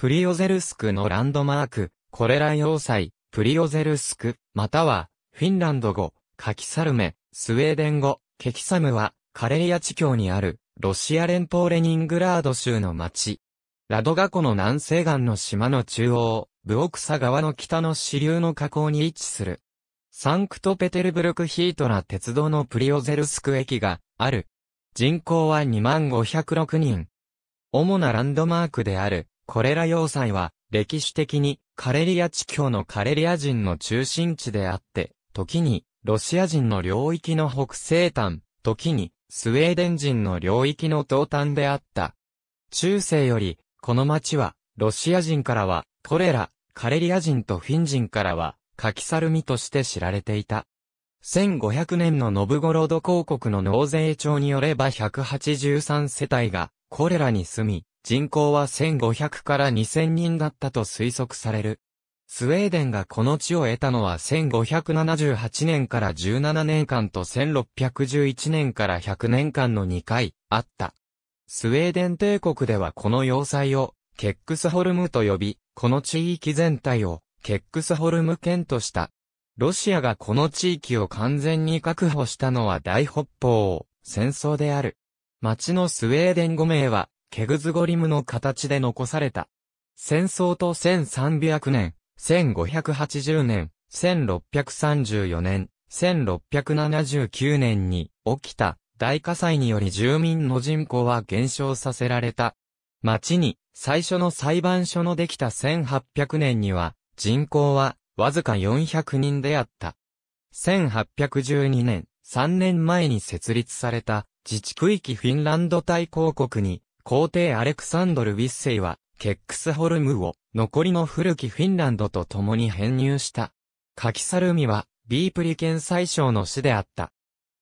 プリオゼルスクのランドマーク、コレラ要塞、プリオゼルスク、または、フィンランド語、カキサルメ、スウェーデン語、ケキサムは、カレリア地境にある、ロシア連邦レニングラード州の町。ラドガ湖の南西岸の島の中央、ブオクサ川の北の支流の河口に位置する。サンクトペテルブルクヒートラ鉄道のプリオゼルスク駅がある。人口は2506人。主なランドマークである、これら要塞は、歴史的に、カレリア地境のカレリア人の中心地であって、時に、ロシア人の領域の北西端、時に、スウェーデン人の領域の東端であった。中世より、この町は、ロシア人からは、コレラ、カレリア人とフィン人からは、カキサルミとして知られていた。1500年のノブゴロド公国の納税帳によれば183世帯が、コレラに住み、人口は1500から2000人だったと推測される。スウェーデンがこの地を得たのは1578年から17年間と1611年から100年間の2回あった。スウェーデン帝国ではこの要塞をケックスホルムと呼び、この地域全体をケックスホルム県とした。ロシアがこの地域を完全に確保したのは大北方戦争である。町のスウェーデン語名はケグズゴリムの形で残された。戦争と1300年、1580年、1634年、1679年に起きた大火災により住民の人口は減少させられた。町に最初の裁判所のできた1800年には人口はわずか400人であった。1812年、3年前に設立された自治区域フィンランド大公国に皇帝アレクサンドル・ウィッセイは、ケックスホルムを、残りの古きフィンランドと共に編入した。カキサルミは、ビープリケン最小の市であった。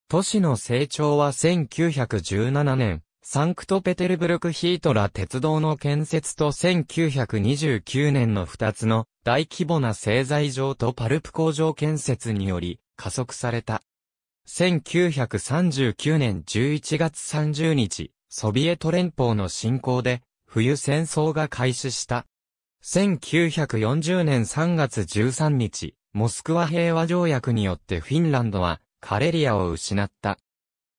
都市の成長は1917年、サンクトペテルブルクヒートラ鉄道の建設と1929年の2つの大規模な製材場とパルプ工場建設により加速された。1939年11月30日、ソビエト連邦の侵攻で、冬戦争が開始した。1940年3月13日、モスクワ平和条約によってフィンランドは、カレリアを失った。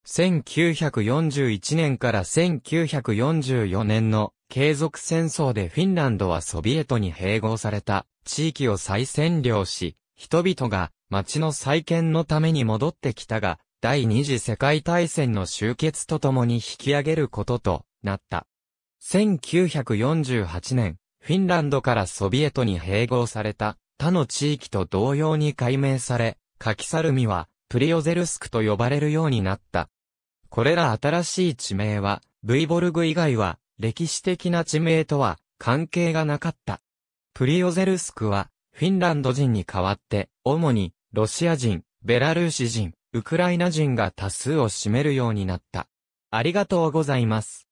1941年から1944年の継続戦争でフィンランドはソビエトに併合された地域を再占領し、人々が町の再建のために戻ってきたが、第二次世界大戦の終結とともに引き上げることとなった。1948年、フィンランドからソビエトに併合された他の地域と同様に改名され、カキサルミはプリオゼルスクと呼ばれるようになった。これら新しい地名は、ブイボルグ以外は歴史的な地名とは関係がなかった。プリオゼルスクはフィンランド人に代わって、主にロシア人、ベラルーシ人、ウクライナ人が多数を占めるようになった。ありがとうございます。